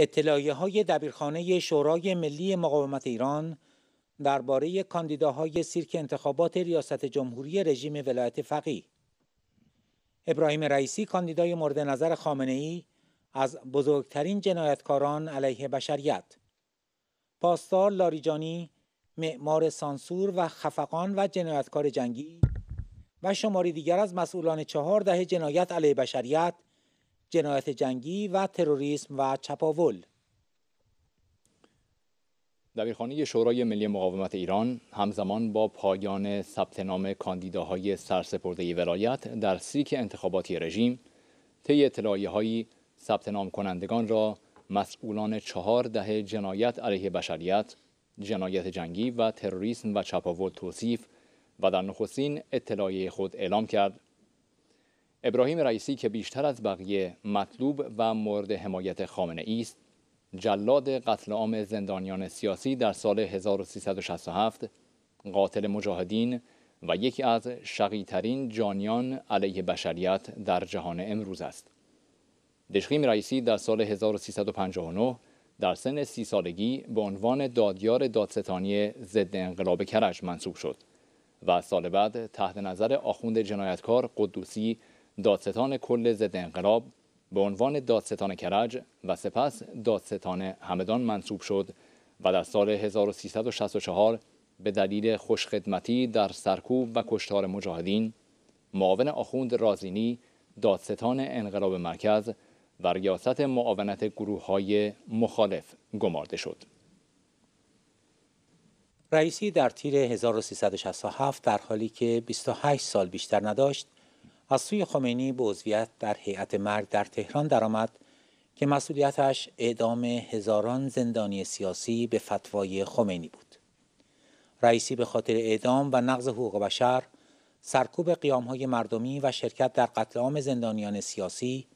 اطلاعیه های دبیرخانه شورای ملی مقاومت ایران درباره کاندیداهای سیرک انتخابات ریاست جمهوری رژیم ولایت فقیه ابراهیم رئیسی کاندیدای مورد نظر خامنه ای از بزرگترین جنایتکاران علیه بشریت پاسدار لاریجانی معمار سانسور و خفقان و جنایتکار جنگی و شماری دیگر از مسئولان چهار دهه جنایت علیه بشریت جنایت جنگی و تروریسم و چپاول دبیرخانه شورای ملی مقاومت ایران همزمان با پایان ثبت نام کاندیداهای سرسپرده ولایت در سیک انتخاباتی رژیم طی اطلاعیه هایی ثبت نام کنندگان را مسئولان چهار دهه جنایت علیه بشریت، جنایت جنگی و تروریسم و چپاول توصیف و در نخستین اطلاعیه خود اعلام کرد ابراهیم رئیسی که بیشتر از بقیه مطلوب و مورد حمایت خامنه ای است جلاد قتل عام زندانیان سیاسی در سال 1367 قاتل مجاهدین و یکی از شقیترین جانیان علیه بشریت در جهان امروز است دشخیم رئیسی در سال 1359 در سن سی سالگی به عنوان دادیار دادستانی ضد انقلاب کرج منصوب شد و سال بعد تحت نظر آخوند جنایتکار قدوسی دادستان کل ضد انقلاب به عنوان دادستان کرج و سپس دادستان همدان منصوب شد و در سال 1364 به دلیل خوشخدمتی در سرکوب و کشتار مجاهدین معاون آخوند رازینی دادستان انقلاب مرکز و ریاست معاونت گروه های مخالف گمارده شد. رئیسی در تیر 1367 در حالی که 28 سال بیشتر نداشت از سوی خمینی به عضویت در هیئت مرگ در تهران درآمد که مسئولیتش اعدام هزاران زندانی سیاسی به فتوای خمینی بود. رئیسی به خاطر اعدام و نقض حقوق بشر، سرکوب های مردمی و شرکت در قتل عام زندانیان سیاسی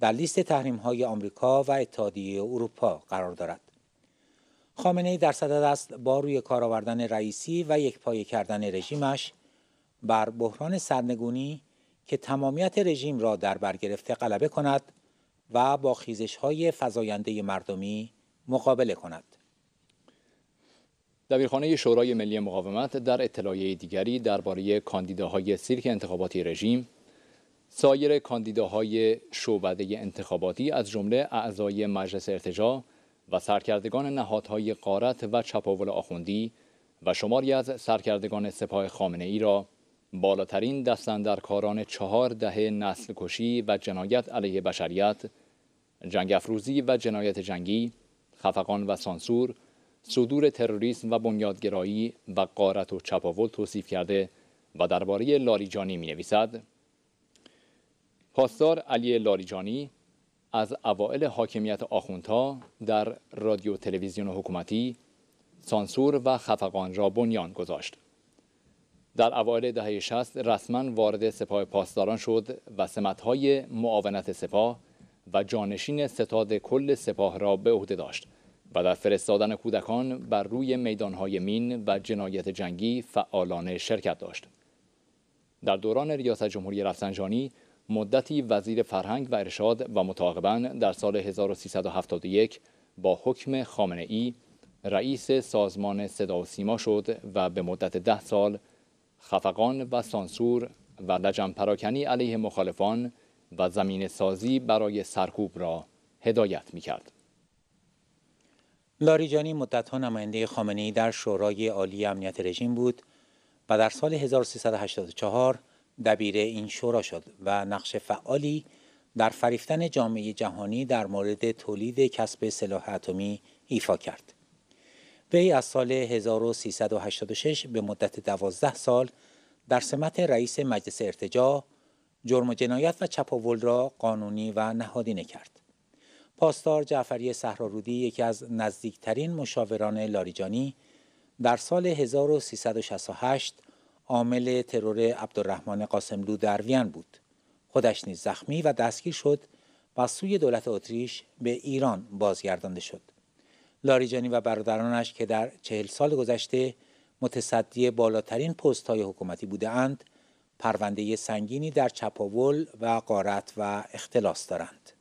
در لیست های آمریکا و اتحادیه اروپا قرار دارد. ای در صدد است با روی کار آوردن رئیسی و پایه کردن رژیمش بر بحران سرنگونی که تمامیت رژیم را در بر گرفته غلبه کند و با خیزش های فزاینده مردمی مقابله کند. دبیرخانه شورای ملی مقاومت در اطلاعیه دیگری درباره کاندیداهای سیرک انتخاباتی رژیم سایر کاندیداهای شعبده انتخاباتی از جمله اعضای مجلس ارتجا و سرکردگان نهادهای قارت و چپاول آخوندی و شماری از سرکردگان سپاه خامنه ای را بالاترین کاران چهار دهه نسل کشی و جنایت علیه بشریت، جنگ افروزی و جنایت جنگی، خفقان و سانسور، صدور تروریسم و بنیادگرایی و قارت و چپاول توصیف کرده و درباره لاریجانی می نویسد پاسدار علی لاریجانی از اوائل حاکمیت آخوندها در رادیو تلویزیون حکومتی سانسور و خفقان را بنیان گذاشت در اوایل دهه 60 رسما وارد سپاه پاسداران شد و سمتهای معاونت سپاه و جانشین ستاد کل سپاه را به عهده داشت و در فرستادن کودکان بر روی میدانهای مین و جنایت جنگی فعالانه شرکت داشت. در دوران ریاست جمهوری رفسنجانی مدتی وزیر فرهنگ و ارشاد و متعاقبا در سال 1371 با حکم خامنه ای رئیس سازمان صدا و سیما شد و به مدت ده سال خفقان و سانسور و لجن پراکنی علیه مخالفان و زمین سازی برای سرکوب را هدایت می کرد. لاریجانی مدتها نماینده خامنه‌ای در شورای عالی امنیت رژیم بود و در سال 1384 دبیر این شورا شد و نقش فعالی در فریفتن جامعه جهانی در مورد تولید کسب سلاح اتمی ایفا کرد. وی از سال 1386 به مدت 12 سال در سمت رئیس مجلس ارتجا جرم و جنایت و چپاول را قانونی و نهادینه کرد. پاسدار جعفری سهرارودی یکی از نزدیکترین مشاوران لاریجانی در سال 1368 عامل ترور عبدالرحمن قاسملو در وین بود. خودش نیز زخمی و دستگیر شد و سوی دولت اتریش به ایران بازگردانده شد. لاریجانی و برادرانش که در چهل سال گذشته متصدی بالاترین پست های حکومتی اند، پرونده سنگینی در چپاول و قارت و اختلاس دارند.